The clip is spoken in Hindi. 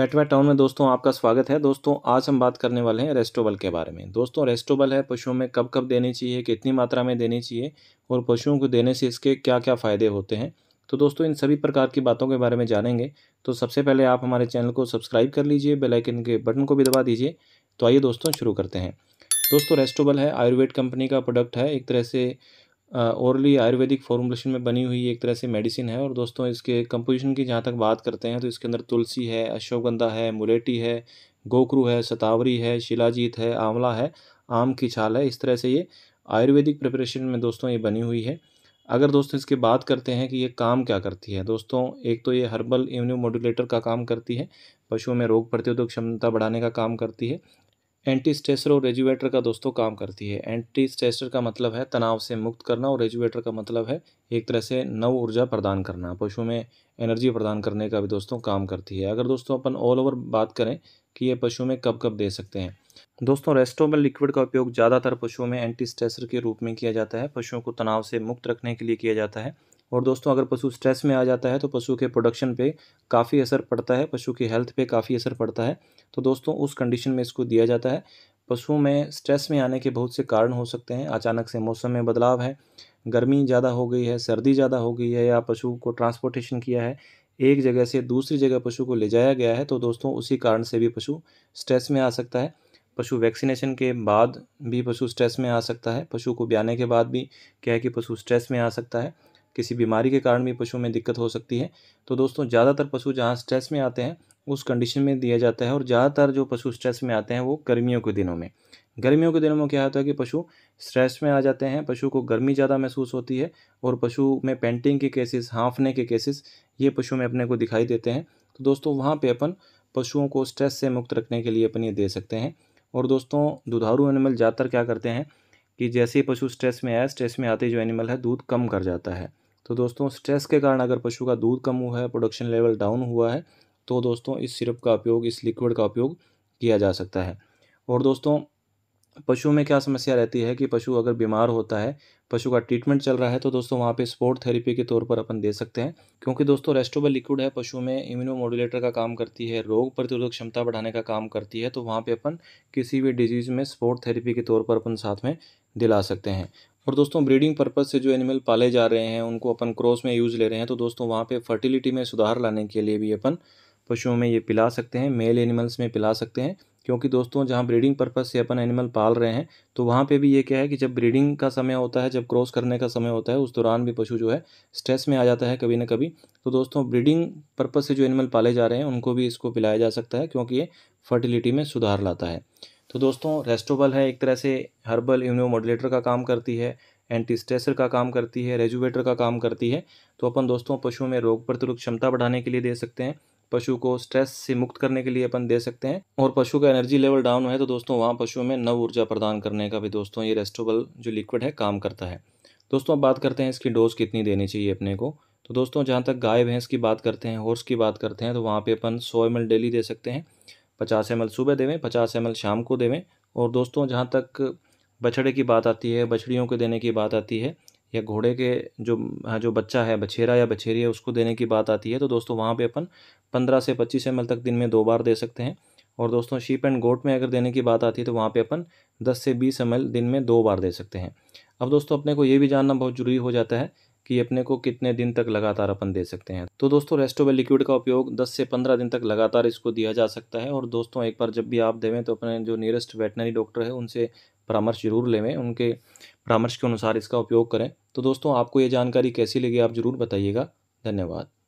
पेटवा टाउन में दोस्तों आपका स्वागत है दोस्तों आज हम बात करने वाले हैं रेस्टोबल के बारे में दोस्तों रेस्टोबल है पशुओं में कब कब देनी चाहिए कितनी मात्रा में देनी चाहिए और पशुओं को देने से इसके क्या क्या फ़ायदे होते हैं तो दोस्तों इन सभी प्रकार की बातों के बारे में जानेंगे तो सबसे पहले आप हमारे चैनल को सब्सक्राइब कर लीजिए बेलाइकन के बटन को भी दबा दीजिए तो आइए दोस्तों शुरू करते हैं दोस्तों रेस्टोबल है आयुर्वेद कंपनी का प्रोडक्ट है एक तरह से औरली आयुर्वेदिक फॉर्मुलेशन में बनी हुई एक तरह से मेडिसिन है और दोस्तों इसके कंपोजिशन की जहाँ तक बात करते हैं तो इसके अंदर तुलसी है अश्वगंधा है मुलेटी है गोकरू है सतावरी है शिलाजीत है आंवला है आम की छाल है इस तरह से ये आयुर्वेदिक प्रिपरेशन में दोस्तों ये बनी हुई है अगर दोस्तों इसके बात करते हैं कि ये काम क्या करती है दोस्तों एक तो ये हर्बल इम्यूनो मॉड्यूलेटर का काम करती है पशुओं में रोग प्रतिरोधक क्षमता बढ़ाने का काम करती है एंटी स्ट्रेसर और रेजुएटर का दोस्तों काम करती है एंटी स्ट्रेसर का मतलब है तनाव से मुक्त करना और रेजुएटर का मतलब है एक तरह से नव ऊर्जा प्रदान करना पशु में एनर्जी प्रदान करने का भी दोस्तों काम करती है अगर दोस्तों अपन ऑल ओवर बात करें कि ये पशु में कब कब दे सकते हैं दोस्तों रेस्टोमल लिक्विड का उपयोग ज़्यादातर पशुओं में एंटी स्ट्रेसर के रूप में किया जाता है पशुओं को तनाव से मुक्त रखने के लिए किया जाता है और दोस्तों अगर पशु स्ट्रेस में आ जाता है तो पशु के प्रोडक्शन पे काफ़ी असर पड़ता है पशु की हेल्थ पे काफ़ी असर पड़ता है तो दोस्तों उस कंडीशन में इसको दिया जाता है पशुओं में स्ट्रेस में आने के बहुत से कारण हो सकते हैं अचानक से मौसम में बदलाव है गर्मी ज़्यादा हो गई है सर्दी ज़्यादा हो गई है या पशु को ट्रांसपोर्टेशन किया है एक जगह से दूसरी जगह पशु को ले जाया गया है तो दोस्तों उसी कारण से भी पशु स्ट्रेस में आ सकता है पशु वैक्सीनेशन के बाद भी पशु स्ट्रेस में आ सकता है पशु को ब्याने के बाद भी क्या है कि पशु स्ट्रेस में आ सकता है किसी बीमारी के कारण भी पशुओं में दिक्कत हो सकती है तो दोस्तों ज़्यादातर पशु जहाँ स्ट्रेस में आते हैं उस कंडीशन में दिया जाता है और ज़्यादातर जो पशु स्ट्रेस में आते हैं वो गर्मियों के दिनों में गर्मियों के दिनों में क्या होता है कि पशु स्ट्रेस में आ जाते हैं पशु को गर्मी ज़्यादा महसूस होती है और पशु में पेंटिंग के केसेस हाँफने के केसेस ये पशु में अपने को दिखाई देते हैं तो दोस्तों वहाँ पे अपन पशुओं को स्ट्रेस से मुक्त रखने के लिए अपन ये दे सकते हैं और दोस्तों दुधारू एनिमल ज़्यादातर क्या करते हैं कि जैसे ही पशु स्ट्रेस में आया स्ट्रेस में आते जो एनिमल है दूध कम कर जाता है तो दोस्तों स्ट्रेस के कारण अगर पशु का दूध कम हुआ है प्रोडक्शन लेवल डाउन हुआ है तो दोस्तों इस सिरप का उपयोग इस लिक्विड का उपयोग किया जा सकता है और दोस्तों पशु में क्या समस्या रहती है कि पशु अगर बीमार होता है पशु का ट्रीटमेंट चल रहा है तो दोस्तों वहाँ पे स्पोर्ट थेरेपी के तौर पर अपन दे सकते हैं क्योंकि दोस्तों रेस्टोबल लिक्विड है पशु में इम्यूनो मॉड्यूलेटर का काम करती है रोग प्रतिरोधक क्षमता बढ़ाने का काम करती है तो वहाँ पे अपन किसी भी डिजीज़ में स्पोर्ट थेरेपी के तौर पर अपन साथ में दिला सकते हैं और दोस्तों ब्रीडिंग पर्पज़ से जो एनिमल पाले जा रहे हैं उनको अपन क्रॉस में यूज़ ले रहे हैं तो दोस्तों वहाँ पर फर्टिलिटी में सुधार लाने के लिए भी अपन पशुओं में ये पिला सकते हैं मेल एनिमल्स में पिला सकते हैं क्योंकि दोस्तों जहाँ ब्रीडिंग पर्पज़ से अपन एनिमल पाल रहे हैं तो वहाँ पे भी ये क्या है कि जब ब्रीडिंग का समय होता है जब क्रॉस करने का समय होता है उस दौरान भी पशु जो है स्ट्रेस में आ जाता है कभी ना कभी तो दोस्तों ब्रीडिंग पर्पज़ से जो एनिमल पाले जा रहे हैं उनको भी इसको पिलाया जा सकता है क्योंकि ये फर्टिलिटी में सुधार लाता है तो दोस्तों रेस्टोबल है एक तरह से हर्बल इम्यूनोमोडलेटर का काम करती है एंटी स्ट्रेसर का काम करती है रेजुवेटर का काम करती है तो अपन दोस्तों पशुओं में रोग प्रतिरोध क्षमता बढ़ाने के लिए दे सकते हैं पशु को स्ट्रेस से मुक्त करने के लिए अपन दे सकते हैं और पशु का एनर्जी लेवल डाउन है तो दोस्तों वहाँ पशुओं में नव ऊर्जा प्रदान करने का भी दोस्तों ये रेस्टोबल जो लिक्विड है काम करता है दोस्तों अब बात करते हैं इसकी डोज़ कितनी देनी चाहिए अपने को तो दोस्तों जहाँ तक गाय भैंस की बात करते हैं हॉर्स की बात करते हैं तो वहाँ पर अपन सौ एम डेली दे सकते हैं पचास एम सुबह देवें पचास एम शाम को देवें और दोस्तों जहाँ तक बछड़े की बात आती है बछड़ियों के देने की बात आती है या घोड़े के जो हाँ जो बच्चा है बछेरा या बछेरी है उसको देने की बात आती है तो दोस्तों वहाँ पे अपन पंद्रह से पच्चीस एम तक दिन में दो बार दे सकते हैं और दोस्तों शीप एंड गोट में अगर देने की बात आती है तो वहाँ पे अपन 10 से 20 एम दिन में दो बार दे सकते हैं अब दोस्तों अपने को ये भी जानना बहुत ज़रूरी हो जाता है कि अपने को कितने दिन तक लगातार अपन दे सकते हैं तो दोस्तों रेस्टोबेल लिक्विड का उपयोग 10 से 15 दिन तक लगातार इसको दिया जा सकता है और दोस्तों एक बार जब भी आप देवें तो अपने जो नियरेस्ट वेटनरी डॉक्टर है उनसे परामर्श जरूर लेवें उनके परामर्श के अनुसार इसका उपयोग करें तो दोस्तों आपको ये जानकारी कैसी लगी आप ज़रूर बताइएगा धन्यवाद